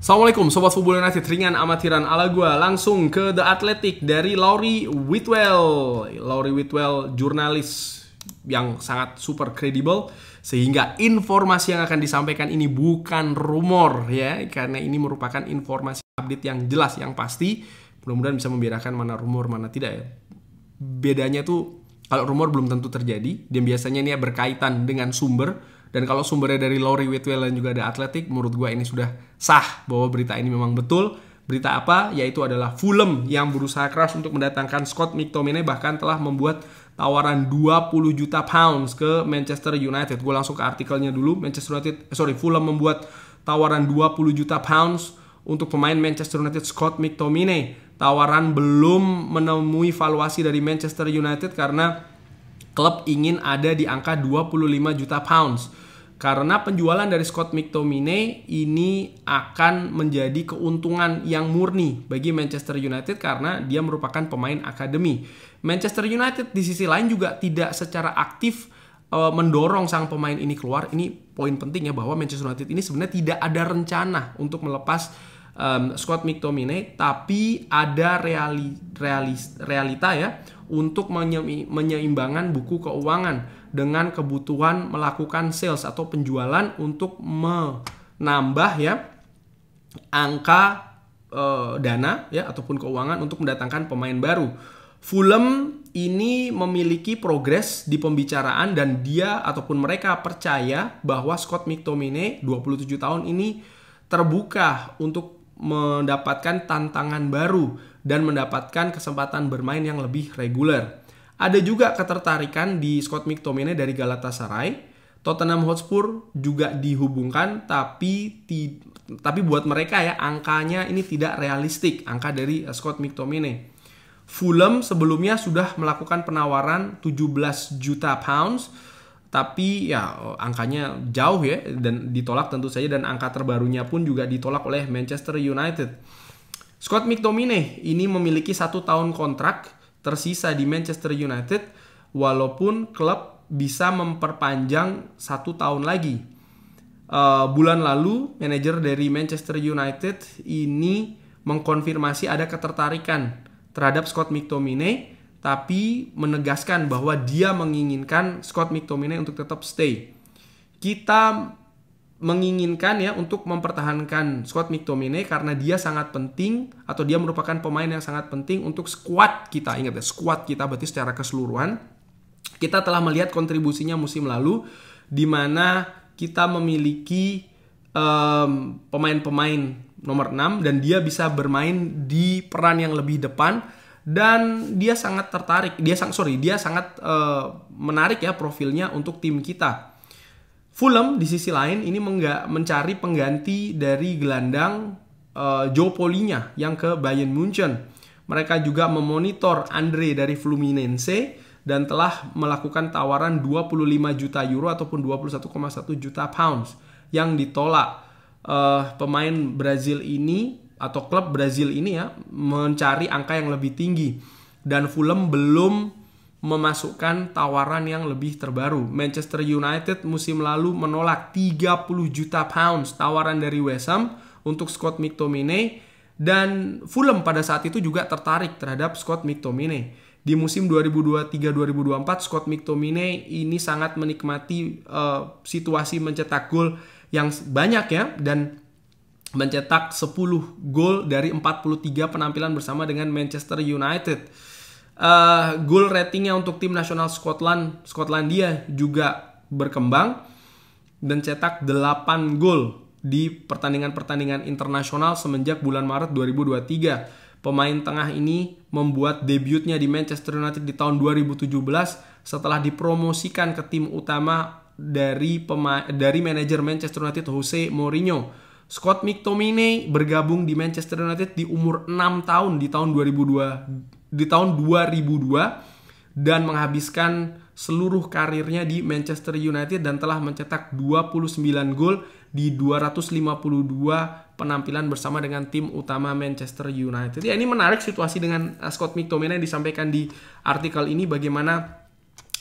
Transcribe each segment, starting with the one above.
Assalamualaikum Sobat Football United ringan amatiran ala gue Langsung ke The Athletic dari Laurie Whitwell Laurie Whitwell jurnalis yang sangat super kredibel Sehingga informasi yang akan disampaikan ini bukan rumor ya Karena ini merupakan informasi update yang jelas, yang pasti Mudah-mudahan bisa membedakan mana rumor, mana tidak ya Bedanya tuh kalau rumor belum tentu terjadi Dan biasanya ini berkaitan dengan sumber dan kalau sumbernya dari Lori Whitwell dan juga ada Athletic, menurut gue ini sudah sah bahwa berita ini memang betul. Berita apa? Yaitu adalah Fulham yang berusaha keras untuk mendatangkan Scott McTominay bahkan telah membuat tawaran 20 juta pounds ke Manchester United. Gue langsung ke artikelnya dulu. Manchester United, eh, sorry, Fulham membuat tawaran 20 juta pounds untuk pemain Manchester United Scott McTominay. Tawaran belum menemui valuasi dari Manchester United karena klub ingin ada di angka 25 juta pounds. Karena penjualan dari Scott McTominay ini akan menjadi keuntungan yang murni bagi Manchester United karena dia merupakan pemain akademi. Manchester United di sisi lain juga tidak secara aktif eh, mendorong sang pemain ini keluar. Ini poin penting ya bahwa Manchester United ini sebenarnya tidak ada rencana untuk melepas um, Scott McTominay, tapi ada reali, realis, realita ya untuk menyeimbangkan buku keuangan dengan kebutuhan melakukan sales atau penjualan untuk menambah ya angka e, dana ya ataupun keuangan untuk mendatangkan pemain baru. Fulham ini memiliki progres di pembicaraan dan dia ataupun mereka percaya bahwa Scott McTominay 27 tahun ini terbuka untuk mendapatkan tantangan baru dan mendapatkan kesempatan bermain yang lebih reguler. Ada juga ketertarikan di Scott McTominay dari Galatasaray. Tottenham Hotspur juga dihubungkan tapi ti, tapi buat mereka ya angkanya ini tidak realistik angka dari eh, Scott McTominay. Fulham sebelumnya sudah melakukan penawaran 17 juta pounds tapi ya eh, angkanya jauh ya dan ditolak tentu saja dan angka terbarunya pun juga ditolak oleh Manchester United. Scott McTominay ini memiliki satu tahun kontrak tersisa di Manchester United walaupun klub bisa memperpanjang satu tahun lagi. Uh, bulan lalu manajer dari Manchester United ini mengkonfirmasi ada ketertarikan terhadap Scott McTominay tapi menegaskan bahwa dia menginginkan Scott McTominay untuk tetap stay. Kita menginginkan ya untuk mempertahankan Scott McTominay karena dia sangat penting atau dia merupakan pemain yang sangat penting untuk squad kita. Ingat ya, squad kita berarti secara keseluruhan kita telah melihat kontribusinya musim lalu di mana kita memiliki pemain pemain-pemain nomor 6 dan dia bisa bermain di peran yang lebih depan dan dia sangat tertarik, dia sangat sorry, dia sangat uh, menarik ya profilnya untuk tim kita Fulham di sisi lain ini menggak mencari pengganti dari gelandang uh, Joe Polinya yang ke Bayern Munchen. Mereka juga memonitor Andre dari Fluminense dan telah melakukan tawaran 25 juta euro ataupun 21,1 juta pounds yang ditolak. Uh, pemain Brazil ini atau klub Brazil ini ya mencari angka yang lebih tinggi dan Fulham belum memasukkan tawaran yang lebih terbaru. Manchester United musim lalu menolak 30 juta pounds tawaran dari West Ham untuk Scott McTominay dan Fulham pada saat itu juga tertarik terhadap Scott McTominay. Di musim 2023-2024 Scott McTominay ini sangat menikmati uh, situasi mencetak gol yang banyak ya dan mencetak 10 gol dari 43 penampilan bersama dengan Manchester United uh, goal ratingnya untuk tim nasional Scotland Skotlandia juga berkembang dan cetak 8 gol di pertandingan-pertandingan internasional semenjak bulan Maret 2023. Pemain tengah ini membuat debutnya di Manchester United di tahun 2017 setelah dipromosikan ke tim utama dari dari manajer Manchester United Jose Mourinho. Scott McTominay bergabung di Manchester United di umur 6 tahun di tahun 2002 di tahun 2002 dan menghabiskan seluruh karirnya di Manchester United dan telah mencetak 29 gol di 252 penampilan bersama dengan tim utama Manchester United. Ya ini menarik situasi dengan eh, Scott McTominay yang disampaikan di artikel ini bagaimana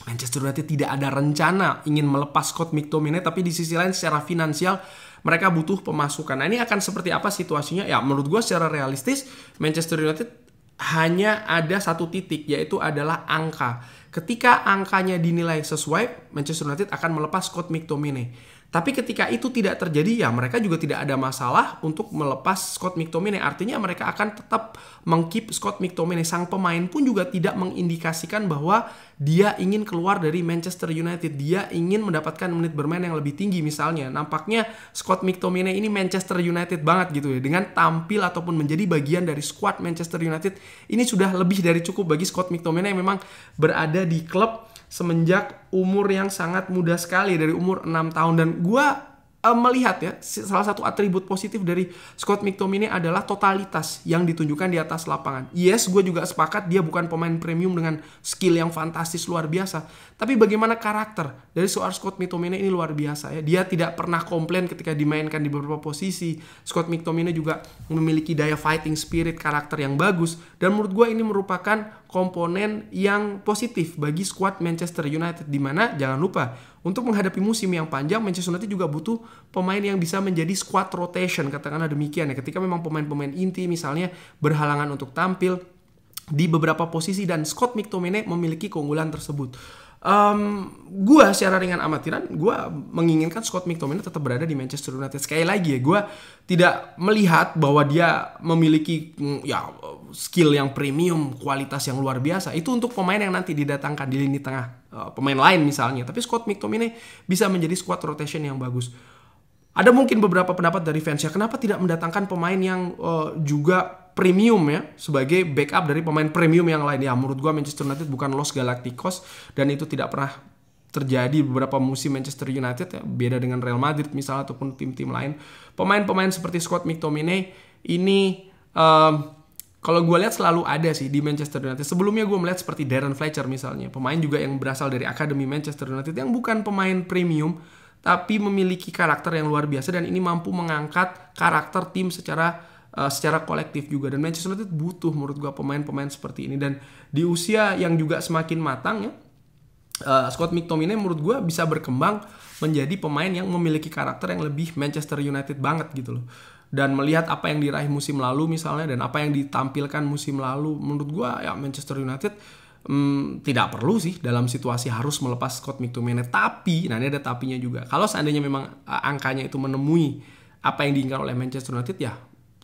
Manchester United tidak ada rencana ingin melepas Scott McTominay tapi di sisi lain secara finansial mereka butuh pemasukan. Nah ini akan seperti apa situasinya? Ya menurut gue secara realistis Manchester United hanya ada satu titik yaitu adalah angka. Ketika angkanya dinilai sesuai, Manchester United akan melepas Scott McTominay. Tapi ketika itu tidak terjadi ya mereka juga tidak ada masalah untuk melepas Scott McTominay. Artinya mereka akan tetap mengkeep Scott McTominay. Sang pemain pun juga tidak mengindikasikan bahwa dia ingin keluar dari Manchester United. Dia ingin mendapatkan menit bermain yang lebih tinggi misalnya. Nampaknya Scott McTominay ini Manchester United banget gitu ya. Dengan tampil ataupun menjadi bagian dari squad Manchester United ini sudah lebih dari cukup bagi Scott McTominay yang memang berada di klub semenjak umur yang sangat muda sekali dari umur 6 tahun dan gue uh, melihat ya salah satu atribut positif dari Scott McTominay adalah totalitas yang ditunjukkan di atas lapangan. Yes, gue juga sepakat dia bukan pemain premium dengan skill yang fantastis luar biasa, tapi bagaimana karakter dari seorang Scott McTominay ini luar biasa ya. Dia tidak pernah komplain ketika dimainkan di beberapa posisi. Scott McTominay juga memiliki daya fighting spirit, karakter yang bagus dan menurut gue ini merupakan komponen yang positif bagi skuad Manchester United di mana jangan lupa untuk menghadapi musim yang panjang Manchester United juga butuh pemain yang bisa menjadi squad rotation katakanlah demikian ya ketika memang pemain-pemain inti misalnya berhalangan untuk tampil di beberapa posisi dan Scott McTominay memiliki keunggulan tersebut um, gue secara ringan amatiran gue menginginkan Scott McTominay tetap berada di Manchester United sekali lagi ya gue tidak melihat bahwa dia memiliki mm, ya skill yang premium kualitas yang luar biasa itu untuk pemain yang nanti didatangkan di lini tengah uh, pemain lain misalnya tapi Scott McTominay bisa menjadi squad rotation yang bagus ada mungkin beberapa pendapat dari fans ya kenapa tidak mendatangkan pemain yang uh, juga premium ya sebagai backup dari pemain premium yang lain ya menurut gua Manchester United bukan Los Galacticos dan itu tidak pernah terjadi beberapa musim Manchester United ya, beda dengan Real Madrid misalnya ataupun tim-tim lain pemain-pemain seperti Scott McTominay ini um, kalau gue lihat selalu ada sih di Manchester United. Sebelumnya gue melihat seperti Darren Fletcher misalnya, pemain juga yang berasal dari akademi Manchester United yang bukan pemain premium tapi memiliki karakter yang luar biasa dan ini mampu mengangkat karakter tim secara Eh, secara kolektif juga dan Manchester United butuh menurut gua pemain-pemain seperti ini dan di usia yang juga semakin matang ya uh, Scott McTominay menurut gue bisa berkembang menjadi pemain yang memiliki karakter yang lebih Manchester United banget gitu loh dan melihat apa yang diraih musim lalu misalnya dan apa yang ditampilkan musim lalu menurut gue ya Manchester United hmm, tidak perlu sih dalam situasi harus melepas Scott McTominay tapi nah ini ada tapinya juga kalau seandainya memang eh, angkanya itu menemui apa yang diinginkan oleh Manchester United ya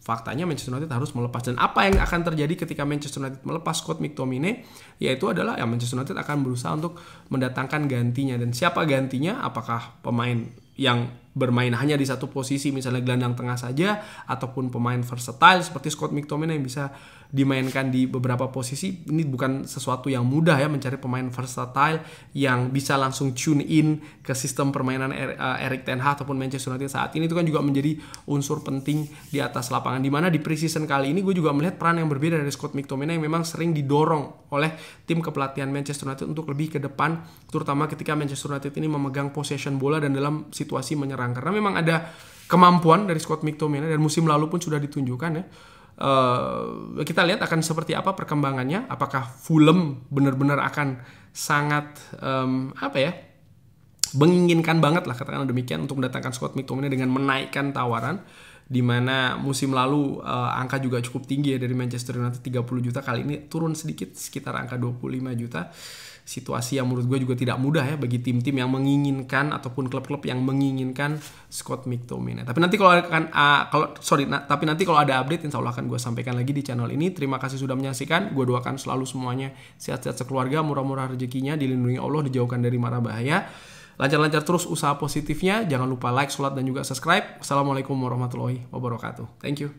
faktanya Manchester United harus melepas dan apa yang akan terjadi ketika Manchester United melepas Scott McTominay yaitu adalah ya Manchester United akan berusaha untuk mendatangkan gantinya dan siapa gantinya apakah pemain yang bermain hanya di satu posisi misalnya gelandang tengah saja ataupun pemain versatile seperti Scott McTominay yang bisa dimainkan di beberapa posisi ini bukan sesuatu yang mudah ya mencari pemain versatile yang bisa langsung tune in ke sistem permainan er-, eh, Erik Ten Hag ataupun Manchester United saat ini itu kan juga menjadi unsur penting di atas lapangan dimana di preseason kali ini gue juga melihat peran yang berbeda dari Scott McTominay yang memang sering didorong oleh tim kepelatihan Manchester United untuk lebih ke depan terutama ketika Manchester United ini memegang possession bola dan dalam situasi menyerang sekarang karena memang ada kemampuan dari Scott McTominay dan musim lalu pun sudah ditunjukkan ya. Uh, kita lihat akan seperti apa perkembangannya. Apakah Fulham benar-benar akan sangat um, apa ya? menginginkan banget lah katakan demikian untuk mendatangkan Scott McTominay dengan menaikkan tawaran di mana musim lalu uh, angka juga cukup tinggi ya dari Manchester United 30 juta kali ini turun sedikit sekitar angka 25 juta situasi yang menurut gue juga tidak mudah ya bagi tim-tim yang menginginkan ataupun klub-klub yang menginginkan Scott McTominay. Tapi nanti kalau akan uh, kalau sorry, na, tapi nanti kalau ada update insya Allah akan gue sampaikan lagi di channel ini. Terima kasih sudah menyaksikan. Gue doakan selalu semuanya sehat-sehat sekeluarga, murah-murah rezekinya, dilindungi Allah, dijauhkan dari mara bahaya. Lancar-lancar terus usaha positifnya. Jangan lupa like, sholat, dan juga subscribe. Assalamualaikum warahmatullahi wabarakatuh. Thank you.